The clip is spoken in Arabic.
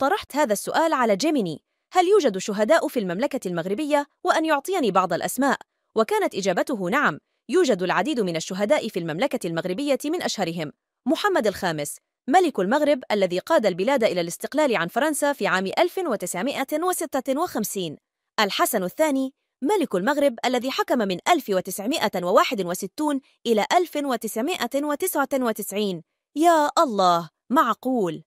طرحت هذا السؤال على جيميني هل يوجد شهداء في المملكة المغربية وأن يعطيني بعض الأسماء وكانت إجابته نعم يوجد العديد من الشهداء في المملكة المغربية من أشهرهم محمد الخامس ملك المغرب الذي قاد البلاد إلى الاستقلال عن فرنسا في عام 1956 الحسن الثاني ملك المغرب الذي حكم من 1961 إلى 1999 يا الله معقول